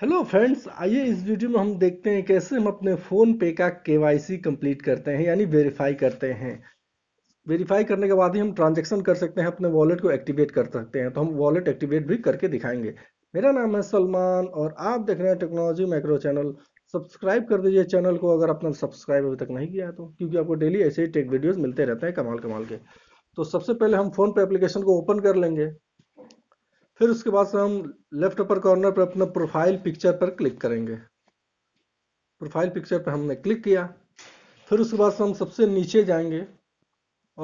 hello friends आइए इस video में हम देखते हैं कैसे हम अपने फ़ोन पे का केवाईसी कंप्लीट करते हैं यानी वेरीफाई करते हैं वेरीफाई करने के बाद ही हम ट्रांजैक्शन कर सकते हैं अपने वॉलेट को एक्टिवेट कर सकते हैं तो हम वॉलेट एक्टिवेट भी करके दिखाएंगे मेरा नाम है सलमान और आप देख रहे हैं टेक्नोलॉजी माइक्रो चैनल सब्सक्राइब कर दीजिए चैनल को अगर आपने सब्सक्राइब अभी तक नहीं किया तो क्योंकि आपको डेली ऐसे ही टेक वीडियोज़ मिलते रहते हैं कमाल कमाल के तो सबसे पहले हम फ़ोन पे एप्लीकेशन को ओपन कर लेंगे फिर उसके बाद से हम लेफ्ट अपर कॉर्नर पर अपना प्रोफाइल पिक्चर पर क्लिक करेंगे प्रोफाइल पिक्चर पर हमने क्लिक किया फिर उसके बाद से हम सबसे नीचे जाएंगे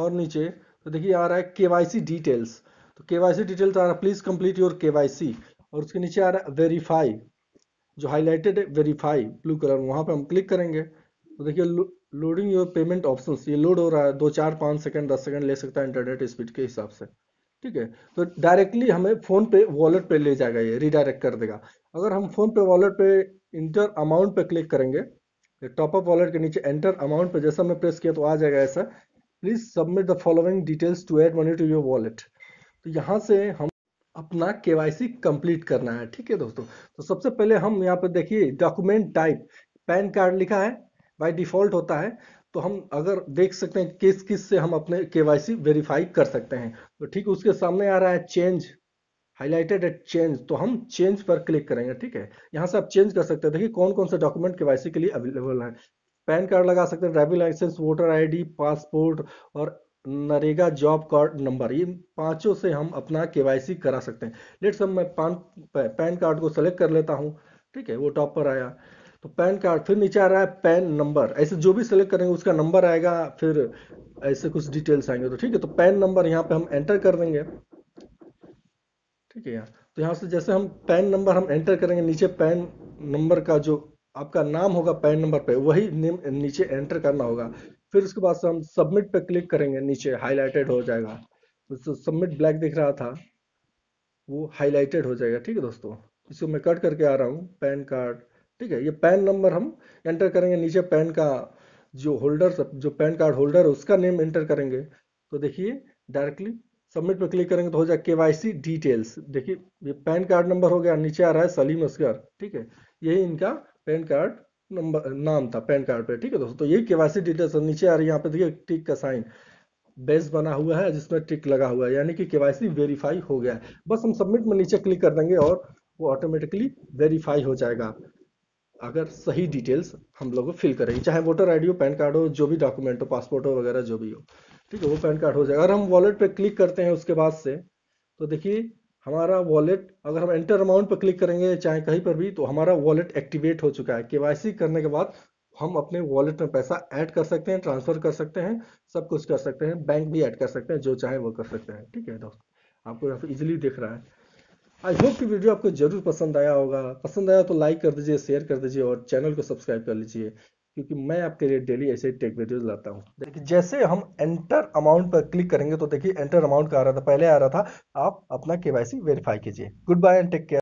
और नीचे तो देखिए आ रहा है के वाई सी डिटेल्स तो के वाई सी डिटेल्स आ रहा है please complete your K Y C और उसके नीचे आ रहा है वेरीफाई जो हाईलाइटेड है वेरीफाई ब्लू कलर वहाँ पर हम क्लिक करेंगे तो देखिए लोडिंग योर पेमेंट ऑप्शन ये लोड हो रहा है दो चार पाँच सेकंड दस सेकंड ले सकता है इंटरनेट स्पीड के हिसाब से ठीक है तो डायरेक्टली हमें फोन पे वॉलेट पे ले जाएगा ये रिडायरेक्ट कर देगा अगर हम फोन पे वॉलेट पे इंटर अमाउंट पे क्लिक करेंगे अप वॉलेट के नीचे एंटर अमाउंट पे जैसा हमने प्रेस किया तो आ जाएगा ऐसा please submit the following details to add money to your wallet तो यहाँ से हम अपना केवाईसी कंप्लीट करना है ठीक है दोस्तों तो सबसे पहले हम यहाँ पर देखिए डॉक्यूमेंट टाइप पैन कार्ड लिखा है बाई डिफॉल्ट होता है तो हम अगर देख सकते हैं किस किस से हम अपने के वेरीफाई कर सकते हैं तो ठीक उसके सामने आ रहा है चेंज हाईलाइटेड एट चेंज तो हम चेंज पर क्लिक करेंगे ठीक है यहाँ से आप चेंज कर सकते हैं देखिए कौन कौन से डॉक्यूमेंट के के लिए अवेलेबल है पैन कार्ड लगा सकते हैं driving license voter ID passport और नरेगा जॉब कार्ड नंबर ये पांचों से हम अपना केवाईसी करा सकते हैं लेट्स हम मैं पैन कार्ड को सेलेक्ट कर लेता हूँ ठीक है वो टॉप पर आया तो पैन कार्ड फिर नीचे आ रहा है पैन नंबर ऐसे जो भी सिलेक्ट करेंगे उसका नंबर आएगा फिर ऐसे कुछ डिटेल्स आएंगे तो ठीक है तो पैन नंबर यहाँ पे हम एंटर कर देंगे ठीक है यहाँ तो यहाँ से जैसे हम पैन नंबर हम एंटर करेंगे नीचे पैन नंबर का जो आपका नाम होगा पैन नंबर पे वही नीचे एंटर करना होगा फिर उसके बाद से हम सबमिट पे क्लिक करेंगे नीचे हाईलाइटेड हो जाएगा तो सबमिट ब्लैक दिख रहा था वो हाईलाइटेड हो जाएगा ठीक है दोस्तों इसको मैं कट करके आ रहा हूँ पैन कार्ड ठीक है ये पैन नंबर हम एंटर करेंगे नीचे पैन का जो होल्डर जो पैन कार्ड होल्डर है उसका नेम एंटर करेंगे तो देखिए डायरेक्टली सबमिट पर क्लिक करेंगे तो हो जाएगा के डिटेल्स देखिए ये पैन कार्ड नंबर हो गया नीचे आ रहा है सलीम असगर ठीक है यही इनका पैन कार्ड नंबर नाम था पैन कार्ड पे ठीक है दोस्तों तो यही केवासी डिटेल्स नीचे आ रही है यहाँ पे देखिए टिक का साइन बेस बना हुआ है जिसमें टिक लगा हुआ है यानी कि के वेरीफाई हो गया है बस हम सबमिट में नीचे क्लिक कर देंगे और वो ऑटोमेटिकली वेरीफाई हो जाएगा अगर सही डिटेल्स हम लोग को फिल करेंगे चाहे वोटर आई हो पैन कार्ड हो जो भी डॉक्यूमेंट हो पासपोर्ट हो वगैरह जो भी हो ठीक है वो पैन कार्ड हो जाएगा अगर हम वॉलेट पे क्लिक करते हैं उसके बाद से तो देखिए हमारा वॉलेट अगर हम एंटर अमाउंट पर क्लिक करेंगे चाहे कहीं पर भी तो हमारा वॉलेट एक्टिवेट हो चुका है केवाईसी करने के बाद हम अपने वॉलेट में पैसा ऐड कर सकते हैं ट्रांसफर कर सकते हैं सब कुछ कर सकते हैं बैंक भी ऐड कर सकते हैं जो चाहे वो कर सकते हैं ठीक है दोस्त आपको इजीली दिख रहा है आई होप कि वीडियो आपको जरूर पसंद आया होगा पसंद आया तो लाइक कर दीजिए शेयर कर दीजिए और चैनल को सब्सक्राइब कर लीजिए क्योंकि मैं आपके लिए डेली ऐसे टेक वीडियोज लाता हूँ देखिए जैसे हम एंटर अमाउंट पर क्लिक करेंगे तो देखिए एंटर अमाउंट का आ रहा था पहले आ रहा था आप अपना केवाईसी वेरीफाई कीजिए goodbye and take care